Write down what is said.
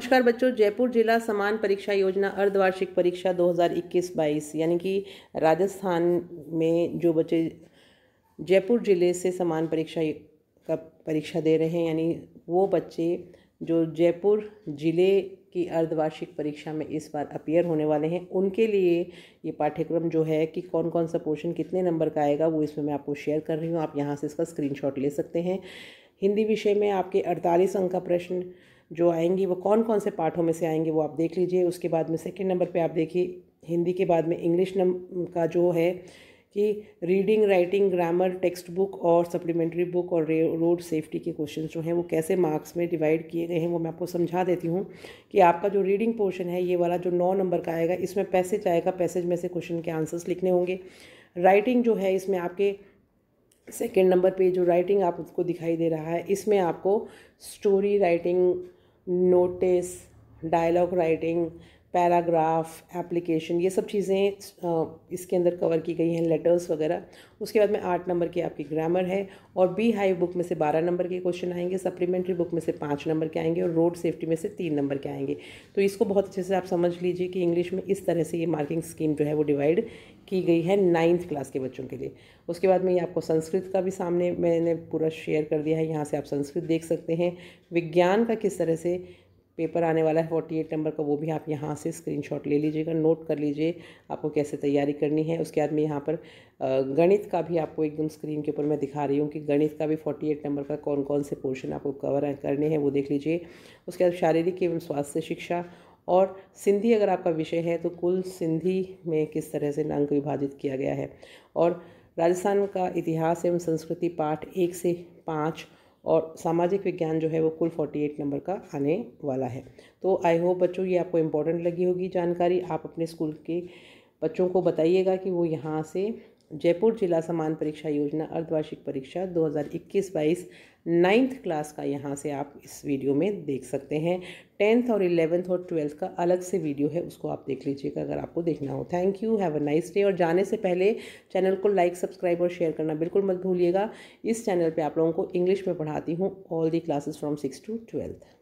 नमस्कार बच्चों जयपुर जिला समान परीक्षा योजना अर्धवार्षिक परीक्षा 2021-22 यानी कि राजस्थान में जो बच्चे जयपुर ज़िले से समान परीक्षा का परीक्षा दे रहे हैं यानी वो बच्चे जो जयपुर ज़िले की अर्धवार्षिक परीक्षा में इस बार अपियर होने वाले हैं उनके लिए ये पाठ्यक्रम जो है कि कौन कौन सा पोर्शन कितने नंबर का आएगा वो इसमें मैं आपको शेयर कर रही हूँ आप यहाँ से इसका स्क्रीनशॉट ले सकते हैं हिंदी विषय में आपके अड़तालीस अंक का प्रश्न जो आएंगे वो कौन कौन से पाठों में से आएंगे वो आप देख लीजिए उसके बाद में सेकेंड नंबर पर आप देखिए हिंदी के बाद में इंग्लिश का जो है कि reading writing grammar textbook और सप्लीमेंट्री बुक और रोड सेफ्टी के क्वेश्चन जो हैं वो कैसे मार्क्स में डिवाइड किए गए हैं वो मैं आपको समझा देती हूँ कि आपका जो रीडिंग पोर्शन है ये वाला जो नौ नंबर का आएगा इसमें पैसेज आएगा पैसेज में से क्वेश्चन के आंसर्स लिखने होंगे राइटिंग जो है इसमें आपके सेकेंड नंबर पे जो राइटिंग आप उसको दिखाई दे रहा है इसमें आपको story writing notice dialogue writing paragraph application ये सब चीज़ें इसके अंदर कवर की गई हैं लेटर्स वगैरह उसके बाद में आठ नंबर की आपकी ग्रामर है और बी हाई बुक में से बारह नंबर के क्वेश्चन आएंगे सप्लीमेंट्री बुक में से पाँच नंबर के आएंगे और रोड सेफ्टी में से तीन नंबर के आएंगे तो इसको बहुत अच्छे से आप समझ लीजिए कि इंग्लिश में इस तरह से ये मार्किंग स्कीम जो है वो डिवाइड की गई है नाइन्थ क्लास के बच्चों के लिए उसके बाद में ये आपको संस्कृत का भी सामने मैंने पूरा शेयर कर दिया है यहाँ से आप संस्कृत देख सकते हैं विज्ञान का किस तरह से पेपर आने वाला है फोर्टी एट नंबर का वो भी आप यहाँ से स्क्रीनशॉट ले लीजिएगा नोट कर लीजिए आपको कैसे तैयारी करनी है उसके बाद में यहाँ पर गणित का भी आपको एकदम स्क्रीन के ऊपर मैं दिखा रही हूँ कि गणित का भी फोर्टी एट नंबर का कौन कौन से पोर्शन आपको कवर करने हैं वो देख लीजिए उसके बाद शारीरिक एवं स्वास्थ्य शिक्षा और सिंधी अगर आपका विषय है तो कुल सिंधी में किस तरह से अंक विभाजित किया गया है और राजस्थान का इतिहास एवं संस्कृति पाठ एक से पाँच और सामाजिक विज्ञान जो है वो कुल 48 नंबर का आने वाला है तो आई होप बच्चों ये आपको इम्पोर्टेंट लगी होगी जानकारी आप अपने स्कूल के बच्चों को बताइएगा कि वो यहाँ से जयपुर जिला समान परीक्षा योजना अर्धवार्षिक परीक्षा 2021-22 नाइन्थ क्लास का यहाँ से आप इस वीडियो में देख सकते हैं टेंथ और इलेवेंथ और ट्वेल्थ का अलग से वीडियो है उसको आप देख लीजिएगा अगर आपको देखना हो thank you have a nice day और जाने से पहले चैनल को लाइक सब्सक्राइब और शेयर करना बिल्कुल मत भूलिएगा इस चैनल पर आप लोगों को इंग्लिश में पढ़ाती हूँ all the classes from six to twelfth